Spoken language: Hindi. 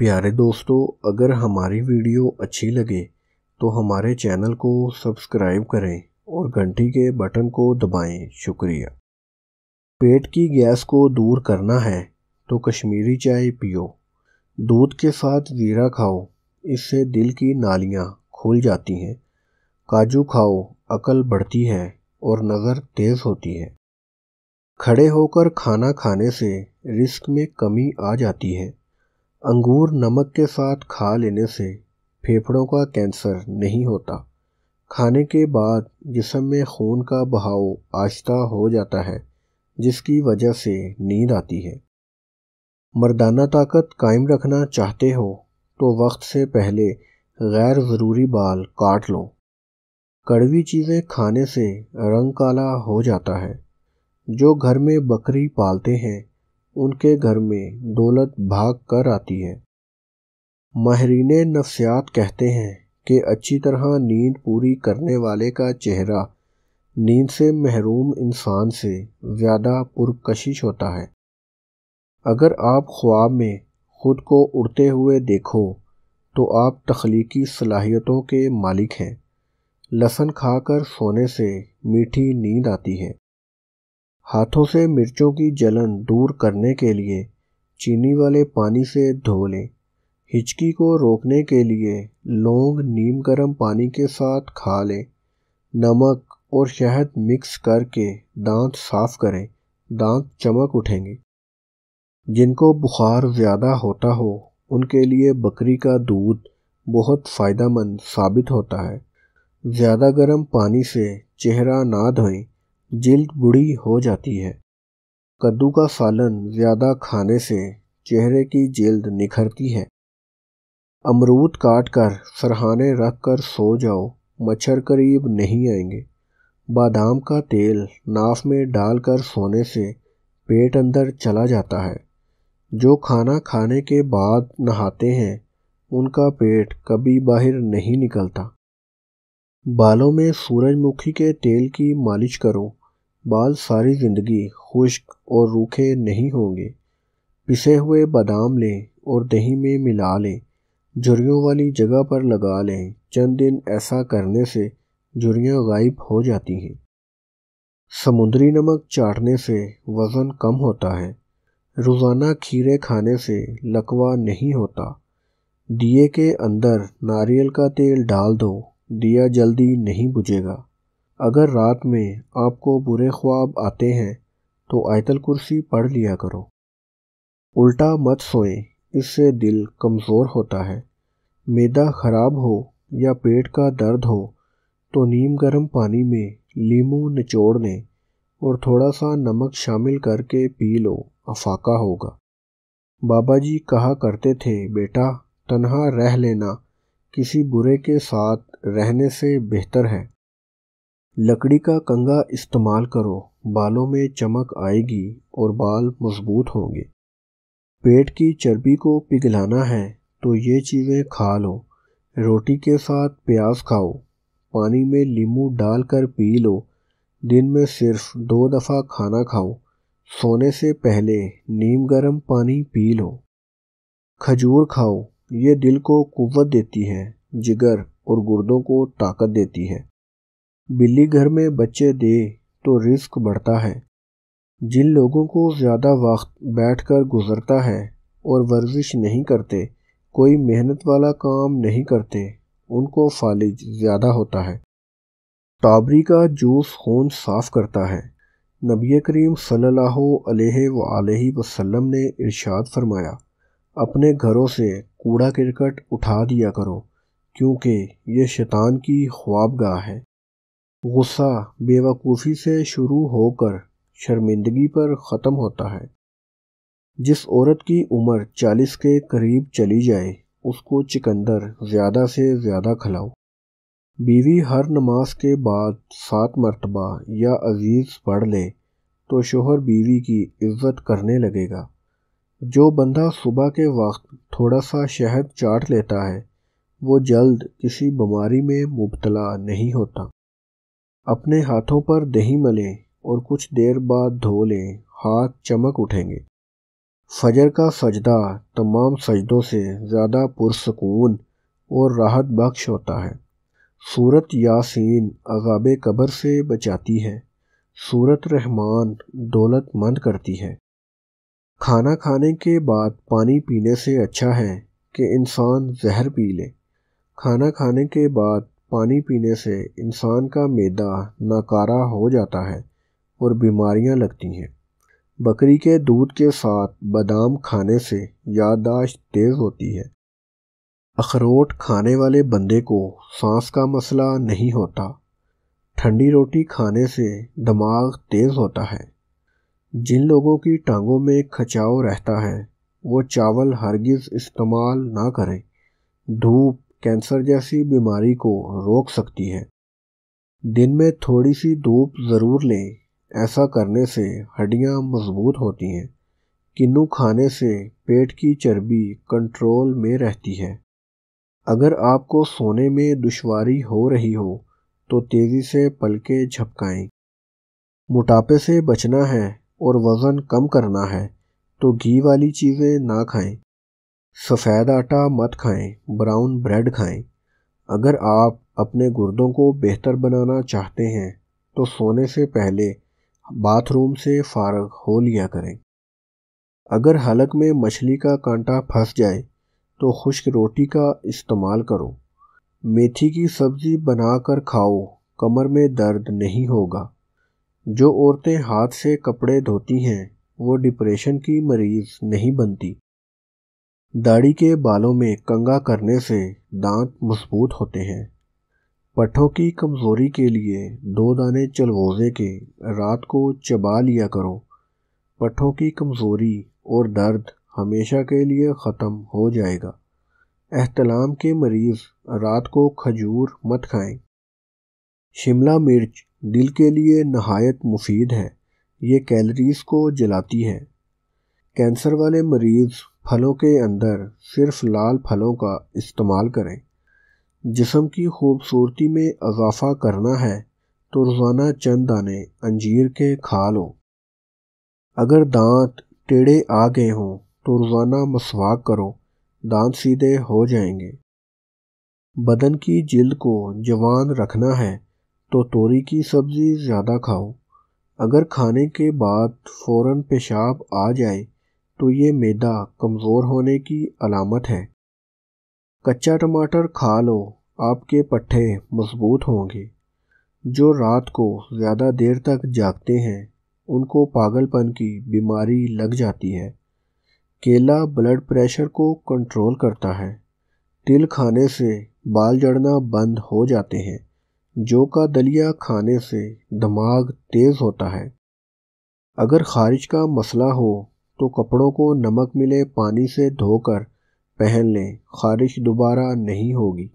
प्यारे दोस्तों अगर हमारी वीडियो अच्छी लगे तो हमारे चैनल को सब्सक्राइब करें और घंटी के बटन को दबाएं शुक्रिया पेट की गैस को दूर करना है तो कश्मीरी चाय पियो दूध के साथ जीरा खाओ इससे दिल की नालियाँ खुल जाती हैं काजू खाओ अकल बढ़ती है और नज़र तेज़ होती है खड़े होकर खाना खाने से रिस्क में कमी आ जाती है अंगूर नमक के साथ खा लेने से फेफड़ों का कैंसर नहीं होता खाने के बाद जिसम में खून का बहाव आश्ता हो जाता है जिसकी वजह से नींद आती है मर्दाना ताकत कायम रखना चाहते हो तो वक्त से पहले गैर ज़रूरी बाल काट लो कड़वी चीज़ें खाने से रंग काला हो जाता है जो घर में बकरी पालते हैं उनके घर में दौलत भाग कर आती है माहरीन नफ्सियात कहते हैं कि अच्छी तरह नींद पूरी करने वाले का चेहरा नींद से महरूम इंसान से ज़्यादा पुरकशिश होता है अगर आप ख्वाब में ख़ुद को उड़ते हुए देखो तो आप तख्लीकी सलाहियतों के मालिक हैं लसन खाकर सोने से मीठी नींद आती है हाथों से मिर्चों की जलन दूर करने के लिए चीनी वाले पानी से धो लें हिचकी को रोकने के लिए लौंग नीम गर्म पानी के साथ खा लें नमक और शहद मिक्स करके दांत साफ करें दांत चमक उठेंगे जिनको बुखार ज़्यादा होता हो उनके लिए बकरी का दूध बहुत फ़ायदा मंद साबित होता है ज़्यादा गर्म पानी से चेहरा ना धोएं जिल्द बूढ़ी हो जाती है कद्दू का सालन ज़्यादा खाने से चेहरे की जिल्द निखरती है अमरूद काट कर सरहाने रख कर सो जाओ मच्छर करीब नहीं आएंगे बादाम का तेल नाफ में डालकर सोने से पेट अंदर चला जाता है जो खाना खाने के बाद नहाते हैं उनका पेट कभी बाहर नहीं निकलता बालों में सूरजमुखी के तेल की मालिश करो बाल सारी ज़िंदगी खुश्क और रूखे नहीं होंगे पिसे हुए बादाम लें और दही में मिला लें झुरियों वाली जगह पर लगा लें चंद दिन ऐसा करने से झुरियाँ गायब हो जाती हैं समुद्री नमक चाटने से वज़न कम होता है रोज़ाना खीरे खाने से लकवा नहीं होता दिए के अंदर नारियल का तेल डाल दो दिया जल्दी नहीं बुझेगा अगर रात में आपको बुरे ख्वाब आते हैं तो आयतल कुर्सी पढ़ लिया करो उल्टा मत सोएं इससे दिल कमज़ोर होता है मैदा ख़राब हो या पेट का दर्द हो तो नीम गर्म पानी में लीम निचोड़ लें और थोड़ा सा नमक शामिल करके पी लो अफाका होगा बाबा जी कहा करते थे बेटा तनहा रह लेना किसी बुरे के साथ रहने से बेहतर है लकड़ी का कंघा इस्तेमाल करो बालों में चमक आएगी और बाल मजबूत होंगे पेट की चर्बी को पिघलाना है तो ये चीज़ें खा लो रोटी के साथ प्याज खाओ पानी में नींबू डालकर पी लो दिन में सिर्फ दो दफ़ा खाना खाओ सोने से पहले नीम गर्म पानी पी लो खजूर खाओ ये दिल को कुवत देती है जिगर और गुर्दों को ताकत देती है बिल्ली घर में बच्चे दे तो रिस्क बढ़ता है जिन लोगों को ज़्यादा वक्त बैठकर गुजरता है और वर्जिश नहीं करते कोई मेहनत वाला काम नहीं करते उनको फालिज ज़्यादा होता है टाबरी का जूस खून साफ करता है नबी करीम सल्लल्लाहु अलैहि वसल्लम ने इरशाद फरमाया अपने घरों से कूड़ा करकट उठा दिया करो क्योंकि यह शैतान की ख्वाबगाह है गुस्सा बेवकूफ़ी से शुरू होकर शर्मिंदगी पर ख़त्म होता है जिस औरत की उम्र चालीस के करीब चली जाए उसको चिकंदर ज़्यादा से ज़्यादा खिलाओ बीवी हर नमाज के बाद सात मरतबा या अजीज़ पढ़ ले तो शोहर बीवी की इज्जत करने लगेगा जो बंदा सुबह के वक्त थोड़ा सा शहद चाट लेता है वो जल्द किसी बीमारी में मुबतला नहीं होता अपने हाथों पर दही मलें और कुछ देर बाद धो लें हाथ चमक उठेंगे फजर का सजदा तमाम सजदों से ज़्यादा पुरसकून और राहत बख्श होता है सूरत यासीन अजाब क़बर से बचाती है सूरत रहमान दौलतमंद करती है खाना खाने के बाद पानी पीने से अच्छा है कि इंसान जहर पी ले खाना खाने के बाद पानी पीने से इंसान का मैदा नाकारा हो जाता है और बीमारियां लगती हैं बकरी के दूध के साथ बादाम खाने से याददाश्त तेज़ होती है अखरोट खाने वाले बंदे को सांस का मसला नहीं होता ठंडी रोटी खाने से दिमाग तेज़ होता है जिन लोगों की टांगों में खचाव रहता है वो चावल हरगिज़ इस्तेमाल ना करें धूप कैंसर जैसी बीमारी को रोक सकती है दिन में थोड़ी सी धूप ज़रूर लें ऐसा करने से हड्डियाँ मजबूत होती हैं किन्नू खाने से पेट की चर्बी कंट्रोल में रहती है अगर आपको सोने में दुश्वारी हो रही हो तो तेज़ी से पलके झपकाएं। मोटापे से बचना है और वज़न कम करना है तो घी वाली चीज़ें ना खाएं। सफ़ेद आटा मत खाएं ब्राउन ब्रेड खाएं अगर आप अपने गुर्दों को बेहतर बनाना चाहते हैं तो सोने से पहले बाथरूम से फारग हो लिया करें अगर हलक में मछली का कांटा फंस जाए तो खुश्क रोटी का इस्तेमाल करो मेथी की सब्ज़ी बनाकर खाओ कमर में दर्द नहीं होगा जो औरतें हाथ से कपड़े धोती हैं वो डिप्रेशन की मरीज़ नहीं बनती दाढ़ी के बालों में कंगा करने से दांत मजबूत होते हैं पट्ठों की कमज़ोरी के लिए दो दाने चलवोजे के रात को चबा लिया करो पट्ठों की कमज़ोरी और दर्द हमेशा के लिए ख़त्म हो जाएगा अहतलाम के मरीज़ रात को खजूर मत खाएं शिमला मिर्च दिल के लिए नहायत मुफीद है ये कैलरीज को जलाती है कैंसर वाले मरीज़ फलों के अंदर सिर्फ लाल फलों का इस्तेमाल करें जिसम की खूबसूरती में इजाफा करना है तो रोज़ाना चंद दाने अंजीर के खा लो अगर दांत टेढ़े आ गए हों तो रोज़ाना मसवाक करो दांत सीधे हो जाएंगे बदन की जिल्द को जवान रखना है तो तोरी की सब्ज़ी ज़्यादा खाओ अगर खाने के बाद फ़ौर पेशाब आ जाए तो ये मैदा कमज़ोर होने की अलामत है कच्चा टमाटर खा लो आपके पट्ठे मजबूत होंगे जो रात को ज़्यादा देर तक जागते हैं उनको पागलपन की बीमारी लग जाती है केला ब्लड प्रेशर को कंट्रोल करता है तिल खाने से बाल जड़ना बंद हो जाते हैं जो का दलिया खाने से दिमाग तेज़ होता है अगर खारिज का मसला हो तो कपड़ों को नमक मिले पानी से धोकर पहन लें खारिश दोबारा नहीं होगी